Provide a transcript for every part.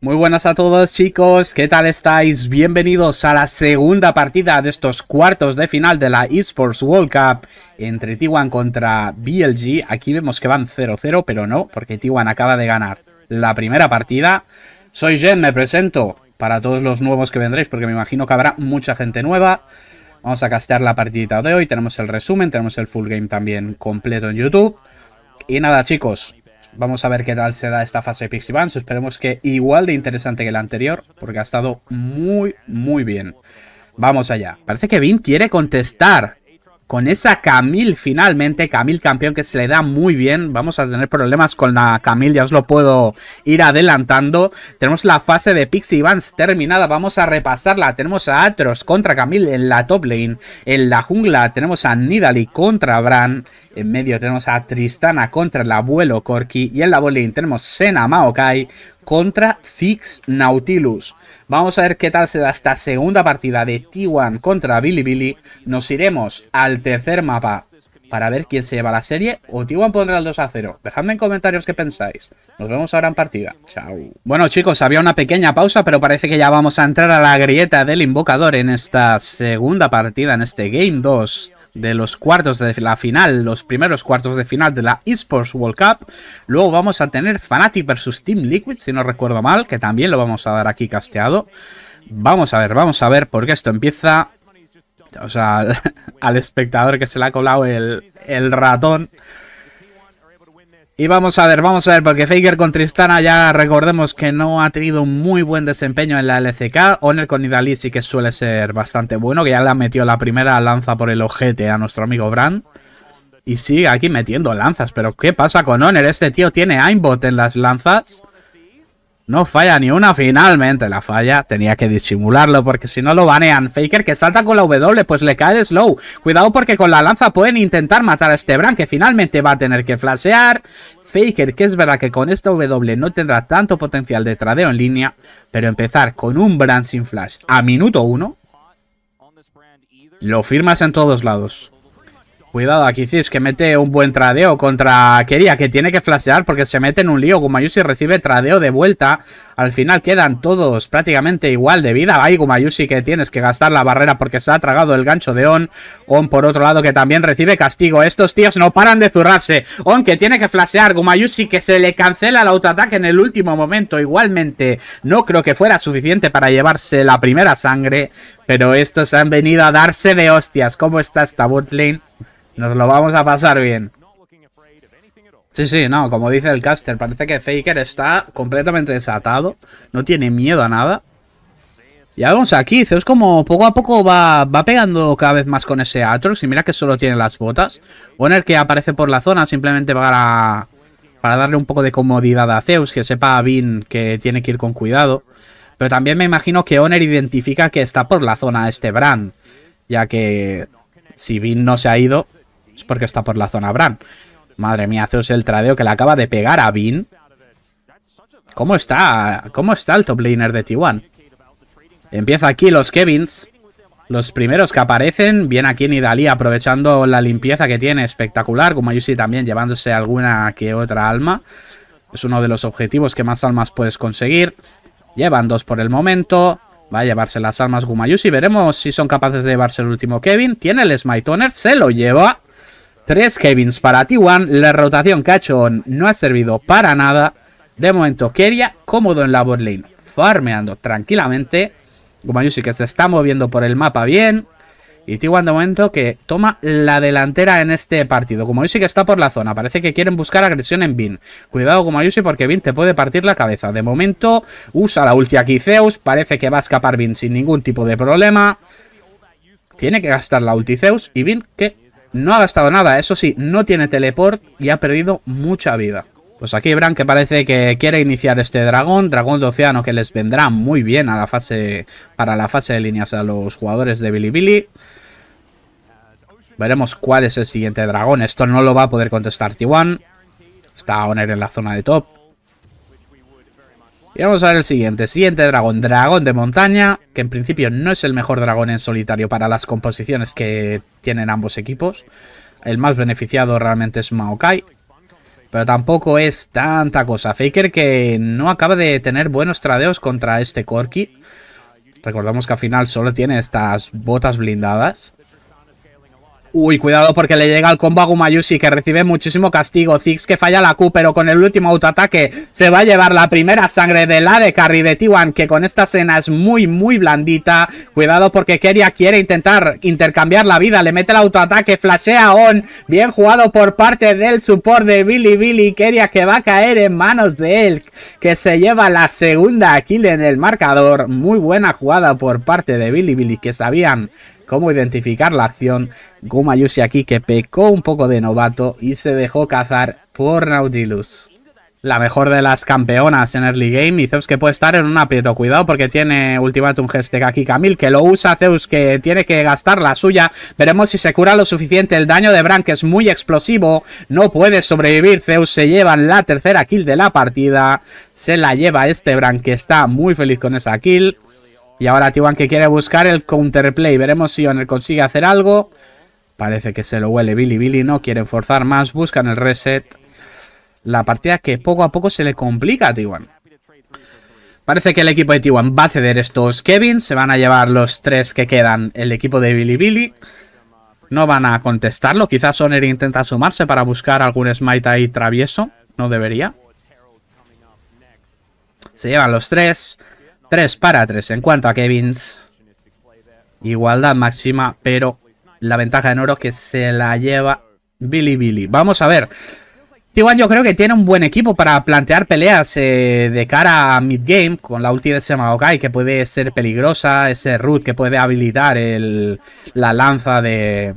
Muy buenas a todos chicos, ¿qué tal estáis? Bienvenidos a la segunda partida de estos cuartos de final de la Esports World Cup entre T1 contra BLG. Aquí vemos que van 0-0, pero no, porque T1 acaba de ganar la primera partida. Soy Jen, me presento para todos los nuevos que vendréis, porque me imagino que habrá mucha gente nueva. Vamos a castear la partidita de hoy, tenemos el resumen, tenemos el full game también completo en YouTube. Y nada chicos, Vamos a ver qué tal se da esta fase de Pixie Esperemos que igual de interesante que la anterior, porque ha estado muy, muy bien. Vamos allá. Parece que Vin quiere contestar con esa Camil finalmente, Camil campeón que se le da muy bien, vamos a tener problemas con la Camil, ya os lo puedo ir adelantando. Tenemos la fase de Pixie Vans terminada, vamos a repasarla, tenemos a Atros contra Camil en la top lane, en la jungla tenemos a Nidali contra Bran, en medio tenemos a Tristana contra el abuelo Corki y en la bowling tenemos Sena Maokai contra Fix Nautilus. Vamos a ver qué tal se da esta segunda partida de T1 contra Billy. Nos iremos al tercer mapa para ver quién se lleva la serie o T1 pondrá el 2 a 0. Dejadme en comentarios qué pensáis. Nos vemos ahora en partida. Chao. Bueno chicos, había una pequeña pausa, pero parece que ya vamos a entrar a la grieta del invocador en esta segunda partida, en este Game 2 de los cuartos de la final, los primeros cuartos de final de la Esports World Cup. Luego vamos a tener Fnatic versus Team Liquid, si no recuerdo mal, que también lo vamos a dar aquí casteado. Vamos a ver, vamos a ver, porque esto empieza... O sea, al, espectador que se le ha colado el, el ratón. Y vamos a ver, vamos a ver, porque Faker con Tristana ya recordemos que no ha tenido un muy buen desempeño en la LCK. Honor con Idalí sí que suele ser bastante bueno, que ya le ha metido la primera lanza por el ojete a nuestro amigo Bran. Y sigue aquí metiendo lanzas, pero ¿qué pasa con Honor? Este tío tiene aimbot en las lanzas. No falla ni una finalmente. La falla tenía que disimularlo porque si no lo banean. Faker que salta con la W, pues le cae slow. Cuidado porque con la lanza pueden intentar matar a este Brand que finalmente va a tener que flashear. Faker, que es verdad que con esta W no tendrá tanto potencial de tradeo en línea, pero empezar con un Brand sin flash a minuto uno. lo firmas en todos lados. Cuidado, aquí Cis, que mete un buen tradeo contra Keria, que tiene que flashear porque se mete en un lío. Gumayushi recibe tradeo de vuelta. Al final quedan todos prácticamente igual de vida. Ahí Gumayushi que tienes que gastar la barrera porque se ha tragado el gancho de On. On por otro lado que también recibe castigo. Estos tíos no paran de zurrarse. On que tiene que flashear. Gumayushi que se le cancela el autoataque en el último momento. Igualmente no creo que fuera suficiente para llevarse la primera sangre. Pero estos han venido a darse de hostias. ¿Cómo está esta botlane? Nos lo vamos a pasar bien. Sí, sí, no, como dice el caster, parece que Faker está completamente desatado, no tiene miedo a nada. Y vamos aquí, Zeus como poco a poco va, pegando cada vez más con ese Atrox y mira que solo tiene las botas. Oner que aparece por la zona simplemente para, para darle un poco de comodidad a Zeus, que sepa a bien que tiene que ir con cuidado. Pero también me imagino que Oner identifica que está por la zona este Brand, ya que si Vin no se ha ido, es porque está por la zona Bran. Madre mía, Zeus el tradeo que le acaba de pegar a Vin. ¿Cómo está? ¿Cómo está el top laner de T1? Empieza aquí los Kevins. Los primeros que aparecen. Viene aquí Nidalí aprovechando la limpieza que tiene. Espectacular. Gumayusi también llevándose alguna que otra alma. Es uno de los objetivos que más almas puedes conseguir. Llevan dos por el momento. Va a llevarse las almas Gumayusi. Veremos si son capaces de llevarse el último Kevin. Tiene el Smite Toner. Se lo lleva. Tres Kevins para T1. La rotación que ha hecho no ha servido para nada. De momento, Keria cómodo en la bot lane. Farmeando tranquilamente. Gumayushi que se está moviendo por el mapa bien. Y T1 de momento que toma la delantera en este partido. Gumayushi que está por la zona. Parece que quieren buscar agresión en Bin. Cuidado Gumayushi porque Bin te puede partir la cabeza. De momento usa la ulti aquí Zeus. Parece que va a escapar Bin sin ningún tipo de problema. Tiene que gastar la ulti Zeus. Y Bin que no ha gastado nada, eso sí, no tiene teleport y ha perdido mucha vida. Pues aquí Bran que parece que quiere iniciar este dragón, dragón de océano que les vendrá muy bien a la fase para la fase de líneas a los jugadores de Billy. Veremos cuál es el siguiente dragón, esto no lo va a poder contestar T1. Está Oner en la zona de top, y vamos a ver el siguiente. Siguiente dragón, dragón de montaña, que en principio no es el mejor dragón en solitario para las composiciones que tienen ambos equipos. El más beneficiado realmente es Maokai. Pero tampoco es tanta cosa. Faker que no acaba de tener buenos tradeos contra este Corki. Recordamos que al final solo tiene estas botas blindadas. Uy, cuidado porque le llega el combo a Gumayusi que recibe muchísimo castigo. Ziggs que falla la Q, pero con el último autoataque se va a llevar la primera sangre de la de Carry de Tiwan, que con esta escena es muy, muy blandita. Cuidado porque Keria quiere intentar intercambiar la vida, le mete el autoataque, flashea on. Bien jugado por parte del support de Billy Billy. Keria que va a caer en manos de él, que se lleva la segunda kill en el marcador. Muy buena jugada por parte de Billy Billy, que sabían cómo identificar la acción, Gumayushi aquí que pecó un poco de novato y se dejó cazar por Nautilus. La mejor de las campeonas en early game y Zeus que puede estar en un aprieto. Cuidado porque tiene Ultimatum Hashtag aquí Camil que lo usa. Zeus que tiene que gastar la suya. Veremos si se cura lo suficiente. El daño de Bran que es muy explosivo. No puede sobrevivir. Zeus se lleva la tercera kill de la partida. Se la lleva este Bran que está muy feliz con esa kill. Y ahora T1 que quiere buscar el counterplay. Veremos si Oner consigue hacer algo. Parece que se lo huele Billy. Billy no quieren forzar más. Buscan el reset. La partida que poco a poco se le complica a T1. Parece que el equipo de T1 va a ceder estos Kevin. Se van a llevar los tres que quedan el equipo de Billy Billy. No van a contestarlo. Quizás Oner intenta sumarse para buscar algún smite ahí travieso. No debería. Se llevan los tres. 3 para 3 en cuanto a Kevins. Igualdad máxima, pero la ventaja en oro que se la lleva Billy Billy. Vamos a ver. Igual yo creo que tiene un buen equipo para plantear peleas eh, de cara a mid-game con la ulti de Maokai, que puede ser peligrosa, ese root que puede habilitar la lanza de...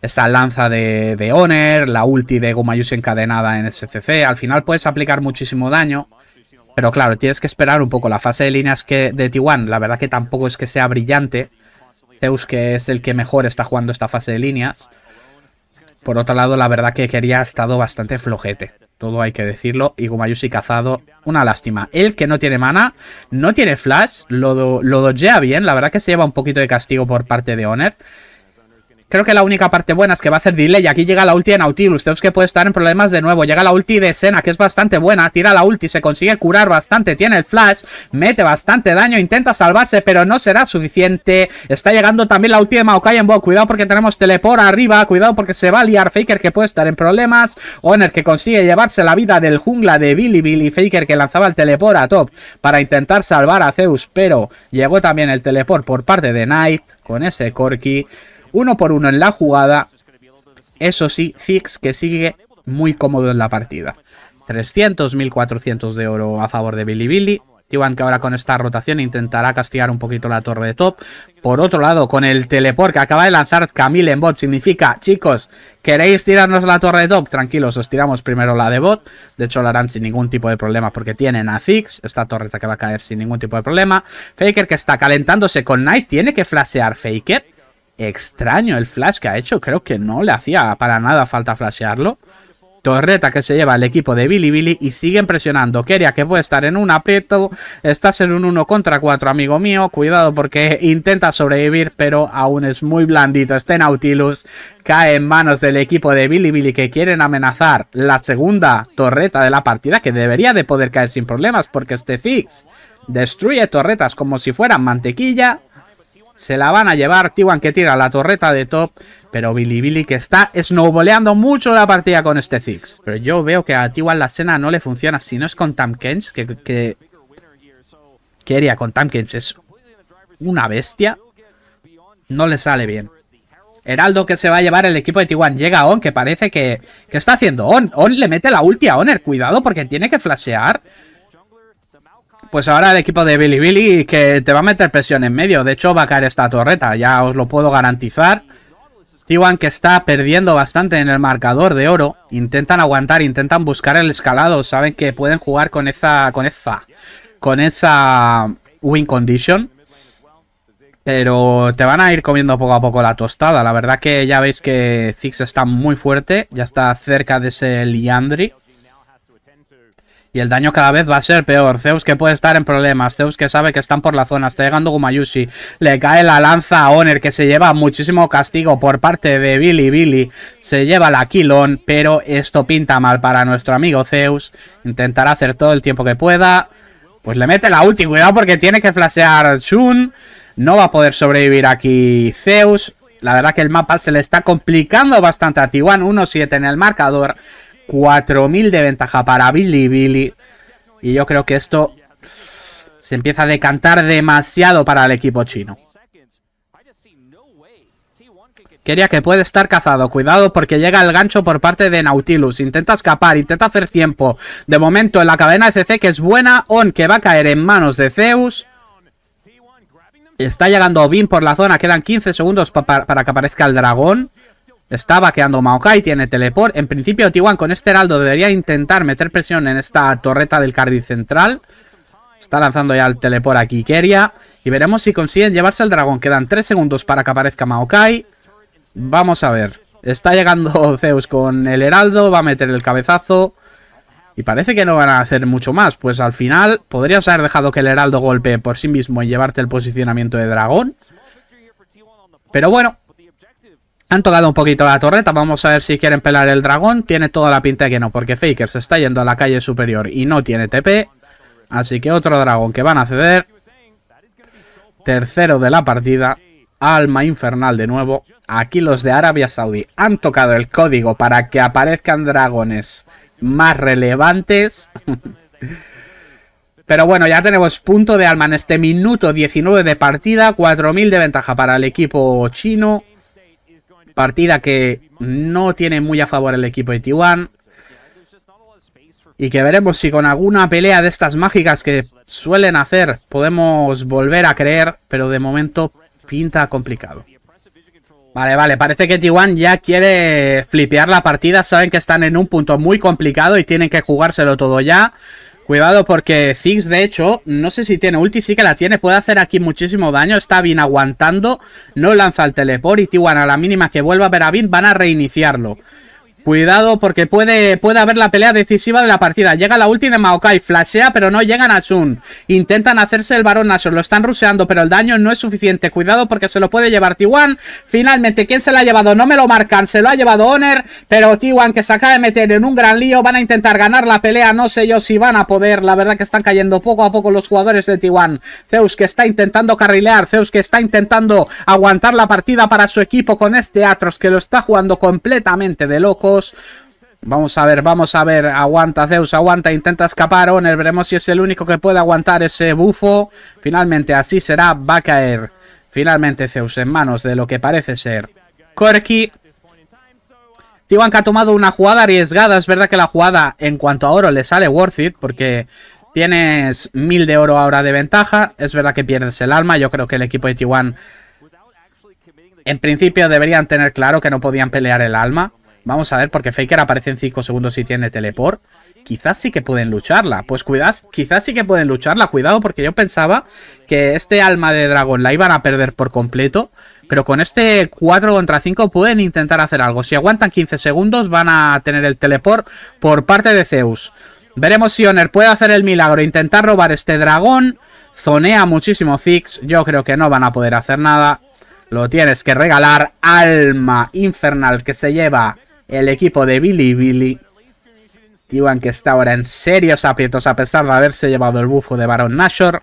Esa lanza de, Honor, la ulti de Gomayus encadenada en SCC. Al final puedes aplicar muchísimo daño pero claro, tienes que esperar un poco. La fase de líneas que de T1, la verdad que tampoco es que sea brillante. Zeus, que es el que mejor está jugando esta fase de líneas. Por otro lado, la verdad que Quería ha estado bastante flojete. Todo hay que decirlo. Y Gumayusi cazado, una lástima. El que no tiene mana, no tiene flash, lo, lo bien. La verdad que se lleva un poquito de castigo por parte de Honor. Creo que la única parte buena es que va a hacer delay. Aquí llega la ulti de Nautilus. Tenemos que puede estar en problemas de nuevo. Llega la ulti de Senna, que es bastante buena. Tira la ulti, se consigue curar bastante. Tiene el flash, mete bastante daño. Intenta salvarse, pero no será suficiente. Está llegando también la ulti de Maokai en Bo. Cuidado porque tenemos teleport arriba. Cuidado porque se va a liar Faker, que puede estar en problemas. Honor, que consigue llevarse la vida del jungla de Billy Billy. Faker, que lanzaba el teleport a top para intentar salvar a Zeus. Pero llegó también el teleport por parte de Knight con ese Corki. Uno por uno en la jugada. Eso sí, Fix que sigue muy cómodo en la partida. 300, 1400 de oro a favor de Billy Billy, Tiwan que ahora con esta rotación intentará castigar un poquito la torre de top. Por otro lado, con el teleport que acaba de lanzar Camille en bot, significa, chicos, ¿queréis tirarnos la torre de top? Tranquilos, os tiramos primero la de bot. De hecho, la harán sin ningún tipo de problema porque tienen a Ziggs. Esta torreta que va a caer sin ningún tipo de problema. Faker que está calentándose con Knight. Tiene que flashear Faker extraño el flash que ha hecho. Creo que no le hacía para nada falta flashearlo. Torreta que se lleva el equipo de Billy Billy y siguen presionando. Keria que puede estar en un aprieto. Estás en un 1 contra 4, amigo mío. Cuidado porque intenta sobrevivir, pero aún es muy blandito. Este Nautilus cae en manos del equipo de Billy Billy que quieren amenazar la segunda torreta de la partida que debería de poder caer sin problemas porque este Fix destruye torretas como si fueran mantequilla se la van a llevar. Tiwan que tira la torreta de top. Pero Billy Billy que está snowboleando mucho la partida con este Ziggs. Pero yo veo que a Tiwan la cena no le funciona. Si no es con Tamkens, que, que... con Tamkens? Es una bestia. No le sale bien. Heraldo que se va a llevar el equipo de Tiwan. Llega On, que parece que, que está haciendo On. On le mete la ulti a Oner. Cuidado porque tiene que flashear. Pues ahora el equipo de Billy Billy que te va a meter presión en medio. De hecho, va a caer esta torreta, ya os lo puedo garantizar. T1 que está perdiendo bastante en el marcador de oro. Intentan aguantar, intentan buscar el escalado. Saben que pueden jugar con esa. con esa. con esa win condition. Pero te van a ir comiendo poco a poco la tostada. La verdad que ya veis que Ziggs está muy fuerte. Ya está cerca de ese Liandri. Y el daño cada vez va a ser peor. Zeus que puede estar en problemas. Zeus que sabe que están por la zona. Está llegando Gumayushi. Le cae la lanza a Honor que se lleva muchísimo castigo por parte de Billy Billy. Se lleva la Kilon. Pero esto pinta mal para nuestro amigo Zeus. Intentará hacer todo el tiempo que pueda. Pues le mete la ulti. Cuidado porque tiene que flashear Shun. No va a poder sobrevivir aquí Zeus. La verdad que el mapa se le está complicando bastante a Tiwan. 1-7 en el marcador. 4.000 de ventaja para Billy Billy. Y yo creo que esto se empieza a decantar demasiado para el equipo chino. Quería que puede estar cazado. Cuidado porque llega el gancho por parte de Nautilus. Intenta escapar, intenta hacer tiempo. De momento en la cadena de CC que es buena. On que va a caer en manos de Zeus. Está llegando Bin por la zona. Quedan 15 segundos para que aparezca el dragón. Está vaqueando Maokai, tiene teleport. En principio, T1 con este heraldo debería intentar meter presión en esta torreta del carril central. Está lanzando ya el teleport aquí Keria. Y veremos si consiguen llevarse el dragón. Quedan 3 segundos para que aparezca Maokai. Vamos a ver. Está llegando Zeus con el heraldo. Va a meter el cabezazo. Y parece que no van a hacer mucho más. Pues al final podrías haber dejado que el heraldo golpee por sí mismo y llevarte el posicionamiento de dragón. Pero bueno, han tocado un poquito la torreta, vamos a ver si quieren pelar el dragón. Tiene toda la pinta de que no, porque Faker se está yendo a la calle superior y no tiene TP. Así que otro dragón que van a ceder. Tercero de la partida. Alma infernal de nuevo. Aquí los de Arabia Saudí han tocado el código para que aparezcan dragones más relevantes. Pero bueno, ya tenemos punto de alma en este minuto 19 de partida. 4.000 de ventaja para el equipo chino. Partida que no tiene muy a favor el equipo de t Y que veremos si con alguna pelea de estas mágicas que suelen hacer podemos volver a creer, pero de momento pinta complicado. Vale, vale, parece que t ya quiere flipear la partida, saben que están en un punto muy complicado y tienen que jugárselo todo ya. Cuidado porque Ziggs, de hecho, no sé si tiene ulti, sí que la tiene, puede hacer aquí muchísimo daño, está bien aguantando, no lanza el teleport y Tijuana, a la mínima que vuelva a ver a Bin van a reiniciarlo. Cuidado porque puede, puede haber la pelea decisiva de la partida. Llega la última de Maokai, flashea pero no llegan a Sun. Intentan hacerse el varón Nashor, lo están ruseando pero el daño no es suficiente. Cuidado porque se lo puede llevar t Finalmente, ¿quién se lo ha llevado? No me lo marcan, se lo ha llevado Honor, pero t que se acaba de meter en un gran lío. Van a intentar ganar la pelea, no sé yo si van a poder. La verdad que están cayendo poco a poco los jugadores de t Zeus que está intentando carrilear, Zeus que está intentando aguantar la partida para su equipo con este Atros que lo está jugando completamente de loco. Vamos a ver, vamos a ver. Aguanta, Zeus, aguanta. Intenta escapar, Oner, Veremos si es el único que puede aguantar ese bufo. Finalmente, así será. Va a caer. Finalmente, Zeus en manos de lo que parece ser Corky. Tijuan que ha tomado una jugada arriesgada. Es verdad que la jugada, en cuanto a oro, le sale worth it. Porque tienes mil de oro ahora de ventaja. Es verdad que pierdes el alma. Yo creo que el equipo de Tiwan... En principio deberían tener claro que no podían pelear el alma. Vamos a ver, porque Faker aparece en 5 segundos y tiene teleport. Quizás sí que pueden lucharla. Pues cuidado quizás sí que pueden lucharla. Cuidado, porque yo pensaba que este alma de dragón la iban a perder por completo. Pero con este 4 contra 5 pueden intentar hacer algo. Si aguantan 15 segundos van a tener el teleport por parte de Zeus. Veremos si Oner puede hacer el milagro. Intentar robar este dragón. Zonea muchísimo Ziggs. Yo creo que no van a poder hacer nada. Lo tienes que regalar. Alma infernal que se lleva el equipo de Billy Billy. Iwan que está ahora en serios aprietos a pesar de haberse llevado el bufo de Baron Nashor.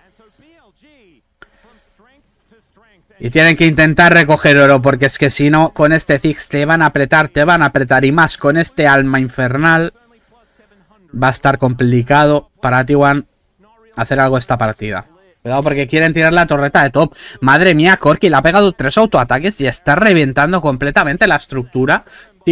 Y tienen que intentar recoger oro porque es que si no, con este Ziggs te van a apretar, te van a apretar y más con este alma infernal. Va a estar complicado para Tiwan hacer algo esta partida. Cuidado porque quieren tirar la torreta de top. Madre mía, Corky le ha pegado tres autoataques y está reventando completamente la estructura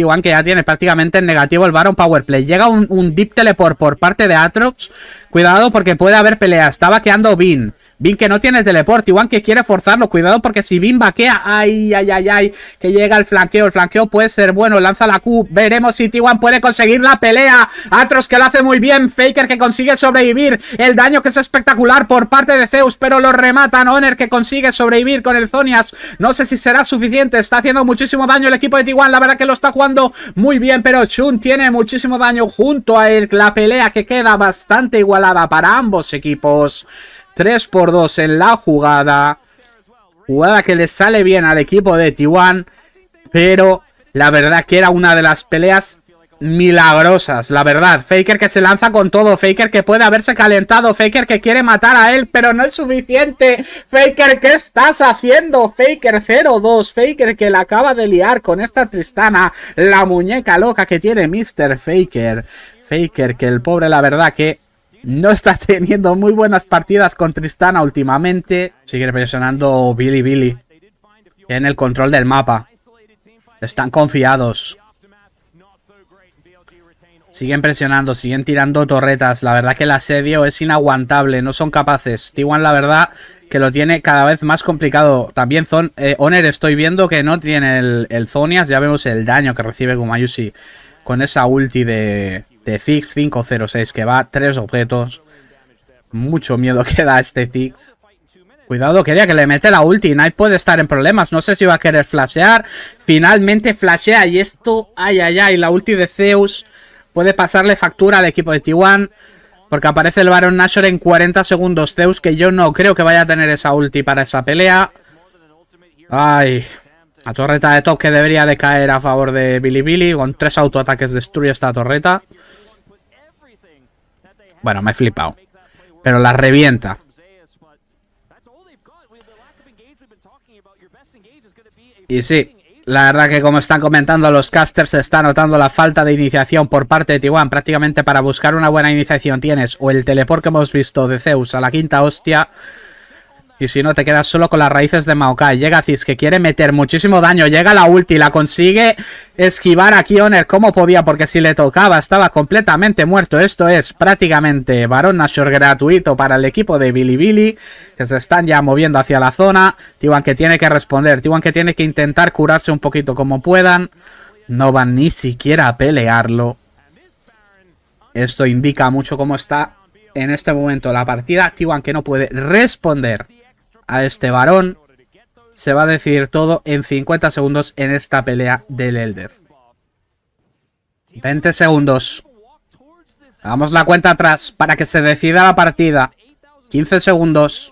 aunque que ya tiene prácticamente en negativo el Baron Powerplay. Llega un, un deep teleport por parte de Atrox Cuidado porque puede haber pelea. Está vaqueando Bin. Bin que no tiene teleport. Iwan que quiere forzarlo. Cuidado porque si Bin vaquea. Ay, ay, ay, ay. Que llega el flanqueo. El flanqueo puede ser bueno. Lanza la Q. Veremos si Tiwan puede conseguir la pelea. Atros que lo hace muy bien. Faker que consigue sobrevivir. El daño que es espectacular por parte de Zeus. Pero lo rematan. Honor que consigue sobrevivir con el Zonias. No sé si será suficiente. Está haciendo muchísimo daño el equipo de T1. La verdad que lo está jugando muy bien. Pero Chun tiene muchísimo daño junto a él. La pelea que queda bastante igual para ambos equipos. 3 por 2 en la jugada. Jugada que le sale bien al equipo de Tijuana. Pero la verdad que era una de las peleas milagrosas, la verdad. Faker que se lanza con todo, Faker que puede haberse calentado, Faker que quiere matar a él, pero no es suficiente. Faker, ¿qué estás haciendo? Faker 0-2, Faker que la acaba de liar con esta Tristana, la muñeca loca que tiene Mr. Faker. Faker que el pobre, la verdad que no está teniendo muy buenas partidas con Tristana últimamente. Sigue presionando Billy Billy. En el control del mapa. Están confiados. Siguen presionando, siguen tirando torretas. La verdad que el asedio es inaguantable. No son capaces. T1, la verdad, que lo tiene cada vez más complicado. También Zon eh, estoy viendo que no tiene el, el Zonias. Ya vemos el daño que recibe Gumayushi con esa ulti de, de Fix 506 que va, tres objetos. Mucho miedo que da este Fix. Cuidado, quería que le mete la ulti. Knight puede estar en problemas. No sé si va a querer flashear. Finalmente flashea. Y esto, ay, ay, ay. La ulti de Zeus puede pasarle factura al equipo de T1. Porque aparece el Baron Nashor en 40 segundos. Zeus, que yo no creo que vaya a tener esa ulti para esa pelea. Ay, la torreta de top que debería de caer a favor de Billy Billy Con tres autoataques destruye esta torreta. Bueno, me he flipado. Pero la revienta. Y sí, la verdad que como están comentando los casters, se está notando la falta de iniciación por parte de T1. Prácticamente para buscar una buena iniciación tienes o el teleport que hemos visto de Zeus a la quinta hostia y si no, te quedas solo con las raíces de Maokai. Llega Cis, que quiere meter muchísimo daño. Llega la ulti, la consigue esquivar a Kioner como podía, porque si le tocaba estaba completamente muerto. Esto es prácticamente Baron Nashor gratuito para el equipo de Billy que se están ya moviendo hacia la zona. Tiwan que tiene que responder, Tiwan que tiene que intentar curarse un poquito como puedan. No van ni siquiera a pelearlo. Esto indica mucho cómo está en este momento la partida. Tiwan que no puede responder a este varón, se va a decidir todo en 50 segundos en esta pelea del Elder. 20 segundos. Hagamos la cuenta atrás para que se decida la partida. 15 segundos.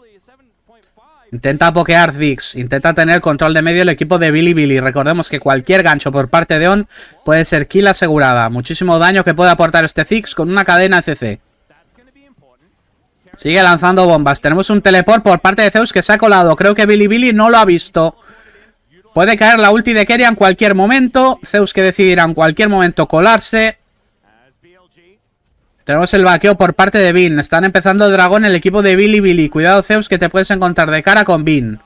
Intenta pokear dix Intenta tener control de medio el equipo de Billy Billy. Recordemos que cualquier gancho por parte de On puede ser kill asegurada. Muchísimo daño que puede aportar este Zix con una cadena CC. Sigue lanzando bombas. Tenemos un teleport por parte de Zeus que se ha colado. Creo que Billy Billy no lo ha visto. Puede caer la ulti de Keria en cualquier momento. Zeus que decidirá en cualquier momento colarse. Tenemos el vaqueo por parte de Bean, Están empezando Dragón el equipo de Billy Billy. Cuidado Zeus que te puedes encontrar de cara con Bean.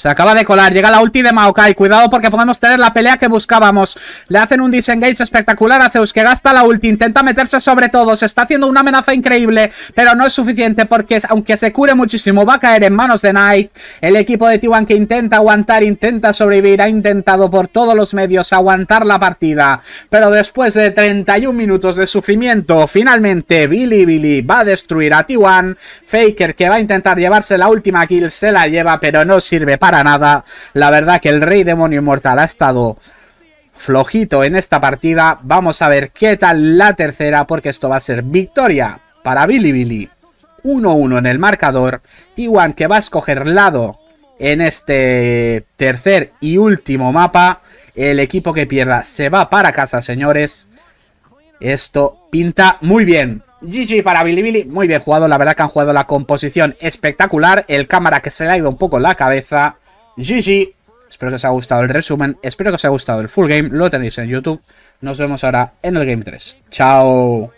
Se acaba de colar, llega la ulti de Maokai, cuidado porque podemos tener la pelea que buscábamos. Le hacen un disengage espectacular a Zeus que gasta la ulti, intenta meterse sobre todos, está haciendo una amenaza increíble, pero no es suficiente porque aunque se cure muchísimo va a caer en manos de Knight. El equipo de T1 que intenta aguantar, intenta sobrevivir, ha intentado por todos los medios aguantar la partida. Pero después de 31 minutos de sufrimiento, finalmente Billy Billy va a destruir a T1. Faker que va a intentar llevarse la última kill, se la lleva pero no sirve para para nada. La verdad que el Rey Demonio Inmortal ha estado flojito en esta partida. Vamos a ver qué tal la tercera porque esto va a ser victoria para Billy. 1-1 en el marcador. T1 que va a escoger lado en este tercer y último mapa. El equipo que pierda se va para casa, señores. Esto pinta muy bien. GG para Billy, muy bien jugado, la verdad que han jugado la composición espectacular, el cámara que se le ha ido un poco la cabeza, GG. Espero que os haya gustado el resumen, espero que os haya gustado el full game, lo tenéis en YouTube. Nos vemos ahora en el Game 3. ¡Chao!